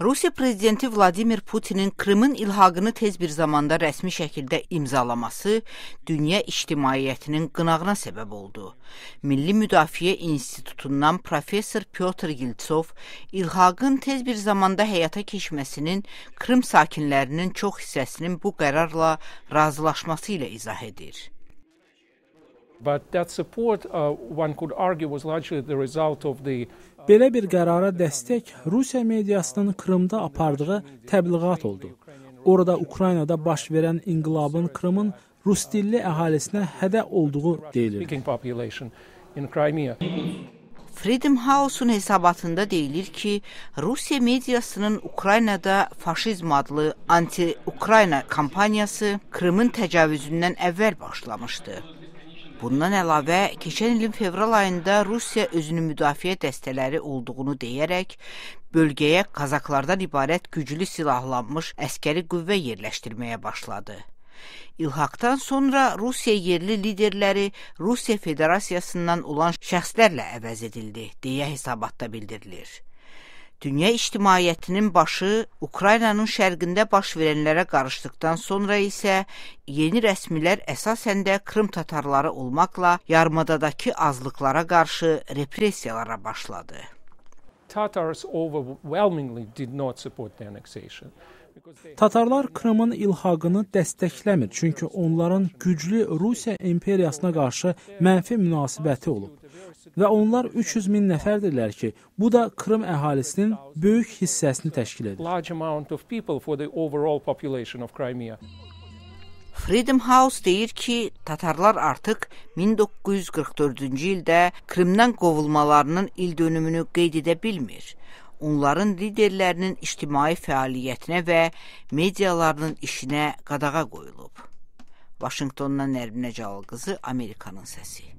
Rusiya prezidenti Vladimir Putinin Krımın ilhaqını tez bir zamanda rəsmi şəkildə imzalaması dünya ictimaiyyətinin qınağına səbəb oldu. Milli Müdafiə İnstitutundan professor Pyotr Giltsov ilhaqın tez bir zamanda həyata keçməsinin Krım sakinlərinin çox hissəsinin bu qərarla razılaşması ilə izah edir. But that support, uh, one could argue, was largely the result of the uh, Belə bir qərara dəstək Rusiya mediasının Krımda apardığı təbliğat oldu. Orada Ukraynada baş verən inqilabın Krımın rus dilli əhalisinə hədə olduğu deyilir. Freedom House-un hesabatında deyilir ki, Rusiya mediasının Ukraynada faşizm adlı anti-Ukrayna kampaniyası Krımın təcavüzündən əvvəl başlamışdı. Bundan əlavə, keçən ilin fevral ayında Rusiya özünü müdafiə dəstələri olduğunu deyərək, bölgəyə kazaklardan ibarət güclü silahlanmış əskəri qüvvə yerləşdirməyə başladı. İlhaqdan sonra Rusiya yerli liderləri Rusiya Federasiyasından olan şəxslərlə əvəz edildi, deyə hesabatda bildirilir. Dünya ictimaiyyətinin başı Ukraynanın şərqində baş verənlərə qarışdıqdan sonra isə yeni rəsmilər əsasən də Krım tatarları olmaqla yarımadadakı azlıqlara qarşı repressiyalara başladı. Tatars overwhelmingly did not support the annexation. Tatarlar Krımın ilhaqını dəstəkləmir, çünki onların güclü Rusiya imperiyasına qarşı mənfi münasibəti olub və onlar 300 min nəfərdirlər ki, bu da Krım əhalisinin böyük hissəsini təşkil edir. Freedom House deyir ki, tatarlar artıq 1944-cü ildə Krımdan qovulmalarının il dönümünü qeyd edə bilmir. Onların liderlərinin ictimai fəaliyyətinə və medialarının işinə qadağa qoyulub. Vaşinqtondan Nərminə Cəlal qızı, Amerikanın səsi.